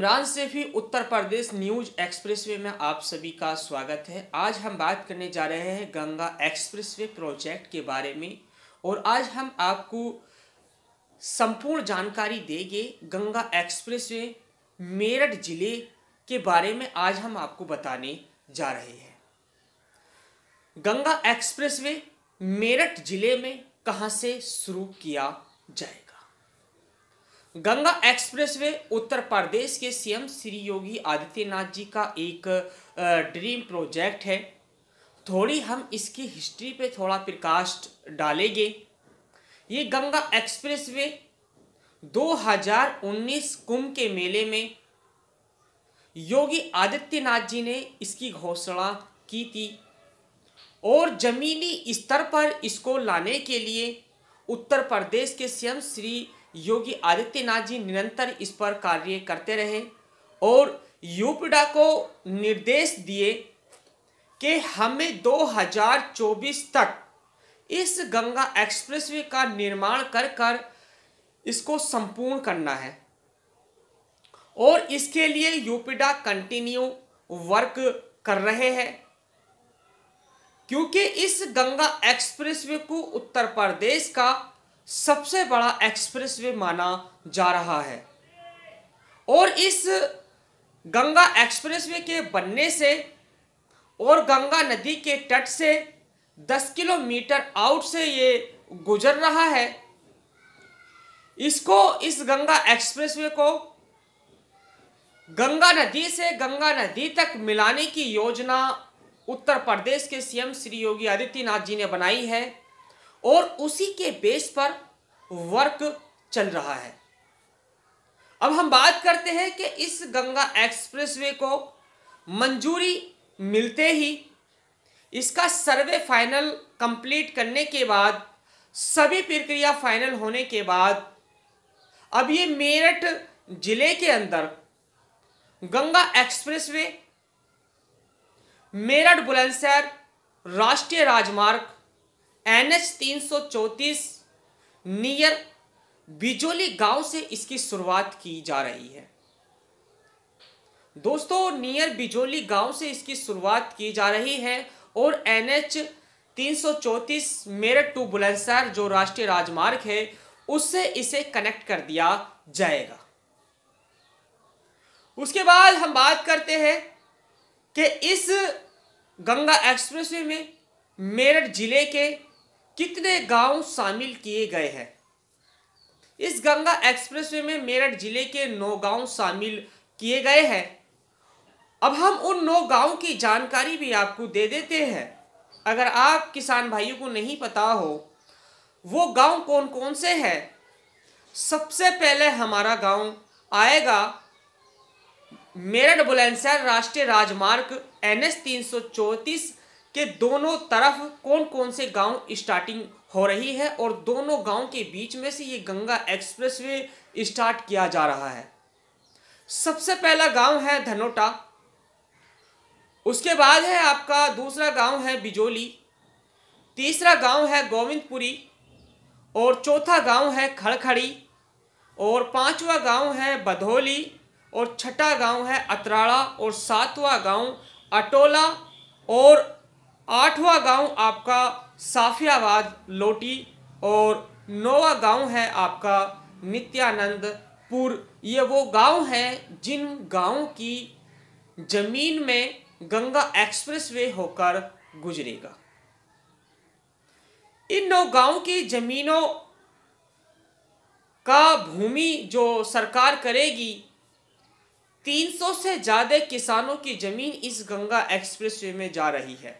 Imran Saifi Uttar Pradesh news expressway में आप सभी का स्वागत है आज हम बात करने जा रहे हैं गंगा एक्सप्रेसवे प्रोजेक्ट के बारे में और आज हम आपको संपूर्ण जानकारी देंगे गंगा एक्सप्रेसवे मेरठ ज़िले के बारे में आज हम आपको बताने जा रहे हैं गंगा एक्सप्रेसवे मेरठ ज़िले में कहाँ से शुरू किया जाएगा गंगा एक्सप्रेसवे उत्तर प्रदेश के सीएम श्री योगी आदित्यनाथ जी का एक ड्रीम प्रोजेक्ट है थोड़ी हम इसकी हिस्ट्री पे थोड़ा प्रकाश डालेंगे ये गंगा एक्सप्रेसवे 2019 कुंभ के मेले में योगी आदित्यनाथ जी ने इसकी घोषणा की थी और ज़मीनी स्तर पर इसको लाने के लिए उत्तर प्रदेश के सीएम श्री योगी आदित्यनाथ जी निरंतर इस पर कार्य करते रहे और यूपीडा को निर्देश दिए कि हमें 2024 तक इस गंगा एक्सप्रेसवे का निर्माण कर कर इसको संपूर्ण करना है और इसके लिए यूपीडा कंटिन्यू वर्क कर रहे हैं क्योंकि इस गंगा एक्सप्रेसवे को उत्तर प्रदेश का सबसे बड़ा एक्सप्रेसवे माना जा रहा है और इस गंगा एक्सप्रेसवे के बनने से और गंगा नदी के तट से 10 किलोमीटर आउट से ये गुजर रहा है इसको इस गंगा एक्सप्रेसवे को गंगा नदी से गंगा नदी तक मिलाने की योजना उत्तर प्रदेश के सीएम श्री योगी आदित्यनाथ जी ने बनाई है और उसी के बेस पर वर्क चल रहा है अब हम बात करते हैं कि इस गंगा एक्सप्रेसवे को मंजूरी मिलते ही इसका सर्वे फाइनल कंप्लीट करने के बाद सभी प्रक्रिया फाइनल होने के बाद अब ये मेरठ ज़िले के अंदर गंगा एक्सप्रेसवे मेरठ बुलंदशहर राष्ट्रीय राजमार्ग एन एच तीन सौ चौंतीस नियर बिजोली गांव से इसकी शुरुआत की जा रही है दोस्तों नियर बिजोली गांव से इसकी शुरुआत की जा रही है और एन एच तीन सौ चौंतीस मेरठ टू बुलंदसर जो राष्ट्रीय राजमार्ग है उससे इसे कनेक्ट कर दिया जाएगा उसके बाद हम बात करते हैं कि इस गंगा एक्सप्रेसवे में मेरठ जिले के कितने गांव शामिल किए गए हैं इस गंगा एक्सप्रेसवे में मेरठ जिले के नौ गांव शामिल किए गए हैं अब हम उन नौ गांव की जानकारी भी आपको दे देते हैं अगर आप किसान भाइयों को नहीं पता हो वो गांव कौन कौन से हैं सबसे पहले हमारा गांव आएगा मेरठ बुलंदशहर राष्ट्रीय राजमार्ग एन एस तीन सौ चौंतीस कि दोनों तरफ कौन कौन से गांव स्टार्टिंग हो रही है और दोनों गांव के बीच में से ये गंगा एक्सप्रेसवे स्टार्ट किया जा रहा है सबसे पहला गांव है धनोटा उसके बाद है आपका दूसरा गांव है बिजोली तीसरा गांव है गोविंदपुरी और चौथा गांव है खड़खड़ी और पांचवा गांव है बधोली और छठा गांव है अतराड़ा और सातवां गांव अटोला और आठवां गांव आपका साफियाबाद लोटी और नौवा गांव है आपका नित्यानंदपुर ये वो गांव हैं जिन गाँव की जमीन में गंगा एक्सप्रेसवे होकर गुजरेगा इन नौ गांव की जमीनों का भूमि जो सरकार करेगी 300 से ज़्यादा किसानों की ज़मीन इस गंगा एक्सप्रेसवे में जा रही है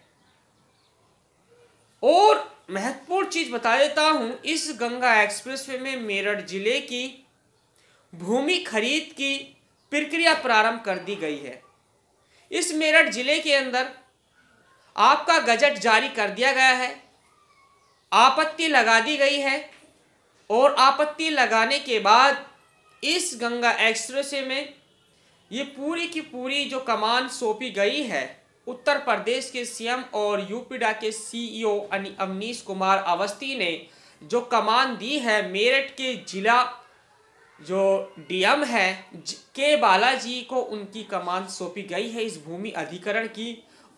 और महत्वपूर्ण चीज बता देता हूँ इस गंगा एक्सप्रेसवे में मेरठ जिले की भूमि खरीद की प्रक्रिया प्रारंभ कर दी गई है इस मेरठ जिले के अंदर आपका गजट जारी कर दिया गया है आपत्ति लगा दी गई है और आपत्ति लगाने के बाद इस गंगा एक्सप्रेस में ये पूरी की पूरी जो कमान सौंपी गई है उत्तर प्रदेश के सीएम और यूपीडा के सीईओ अवनीश कुमार अवस्थी ने जो कमान दी है मेरठ के जिला जो डीएम है के बालाजी को उनकी कमान सौंपी गई है इस भूमि अधिकरण की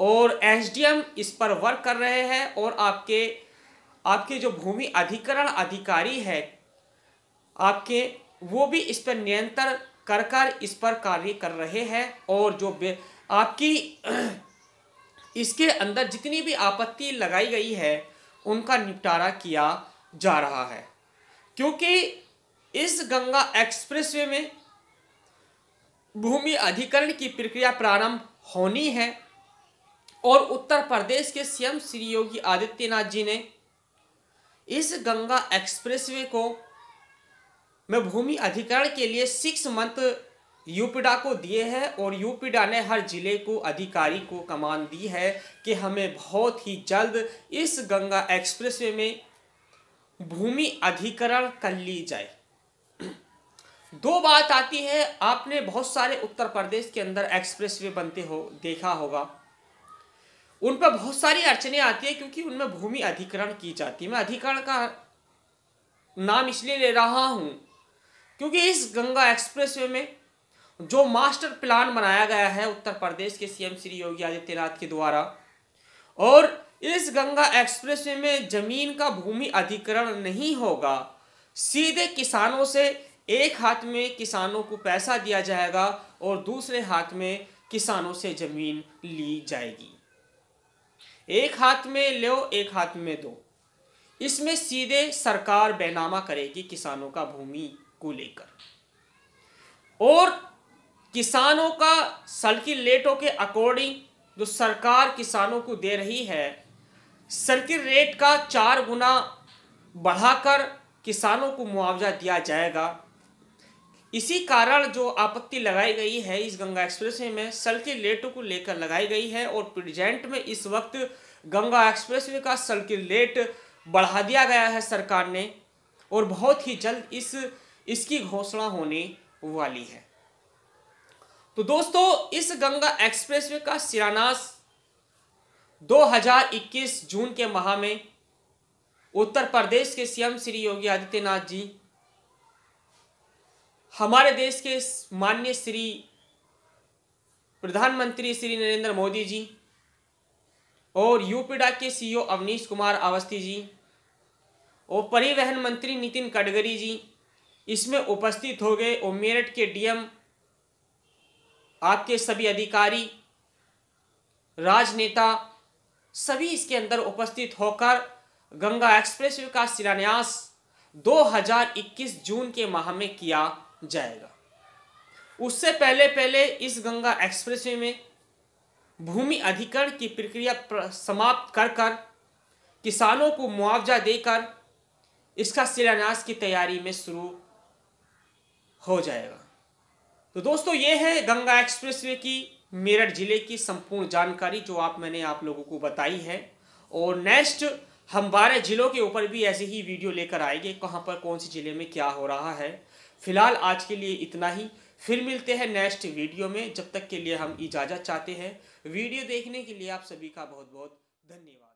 और एसडीएम इस पर वर्क कर रहे हैं और आपके आपके जो भूमि अधिकरण अधिकारी है आपके वो भी इस पर नियंत्रण कर कर इस पर कार्य कर रहे हैं और जो आपकी इसके अंदर जितनी भी आपत्ति लगाई गई है उनका निपटारा किया जा रहा है क्योंकि इस गंगा एक्सप्रेसवे में भूमि अधिकरण की प्रक्रिया प्रारंभ होनी है और उत्तर प्रदेश के सीएम श्री योगी आदित्यनाथ जी ने इस गंगा एक्सप्रेसवे को में भूमि अधिकरण के लिए सिक्स मंथ यूपीडा को दिए हैं और यूपीडा ने हर जिले को अधिकारी को कमान दी है कि हमें बहुत ही जल्द इस गंगा एक्सप्रेसवे में भूमि अधिकरण कर ली जाए दो बात आती है आपने बहुत सारे उत्तर प्रदेश के अंदर एक्सप्रेसवे बनते हो देखा होगा उन पर बहुत सारी अड़चने आती है क्योंकि उनमें भूमि अधिकरण की जाती है मैं अधिकरण का नाम इसलिए ले रहा हूँ क्योंकि इस गंगा एक्सप्रेसवे में जो मास्टर प्लान बनाया गया है उत्तर प्रदेश के सीएम श्री योगी आदित्यनाथ के द्वारा और इस गंगा एक्सप्रेस वे में जमीन का भूमि अधिकरण नहीं होगा सीधे किसानों से एक हाथ में किसानों को पैसा दिया जाएगा और दूसरे हाथ में किसानों से जमीन ली जाएगी एक हाथ में लो एक हाथ में दो इसमें सीधे सरकार बैनामा करेगी किसानों का भूमि को लेकर और किसानों का सर्किल रेटों के अकॉर्डिंग जो सरकार किसानों को दे रही है सर्किल रेट का चार गुना बढ़ाकर किसानों को मुआवजा दिया जाएगा इसी कारण जो आपत्ति लगाई गई है इस गंगा एक्सप्रेस वे में सर्किल रेटों को लेकर लगाई गई है और प्रेजेंट में इस वक्त गंगा एक्सप्रेस वे का सर्किल रेट बढ़ा दिया गया है सरकार ने और बहुत ही जल्द इस इसकी घोषणा होने वाली है तो दोस्तों इस गंगा एक्सप्रेसवे का शिलान्यास 2021 जून के माह में उत्तर प्रदेश के सीएम श्री योगी आदित्यनाथ जी हमारे देश के मान्य श्री प्रधानमंत्री श्री नरेंद्र मोदी जी और यूपीडा के सीईओ अवनीश कुमार अवस्थी जी और परिवहन मंत्री नितिन गडकरी जी इसमें उपस्थित हो गए और मेरठ के डीएम आपके सभी अधिकारी राजनेता सभी इसके अंदर उपस्थित होकर गंगा एक्सप्रेसवे का शिलान्यास 2021 जून के माह में किया जाएगा उससे पहले पहले इस गंगा एक्सप्रेसवे में भूमि अधिकरण की प्रक्रिया समाप्त कर कर किसानों को मुआवजा देकर इसका शिलान्यास की तैयारी में शुरू हो जाएगा तो दोस्तों ये है गंगा एक्सप्रेसवे की मेरठ ज़िले की संपूर्ण जानकारी जो आप मैंने आप लोगों को बताई है और नेक्स्ट हम बारह ज़िलों के ऊपर भी ऐसे ही वीडियो लेकर आएंगे कहाँ पर कौन से ज़िले में क्या हो रहा है फिलहाल आज के लिए इतना ही फिर मिलते हैं नेक्स्ट वीडियो में जब तक के लिए हम इजाज़त चाहते हैं वीडियो देखने के लिए आप सभी का बहुत बहुत धन्यवाद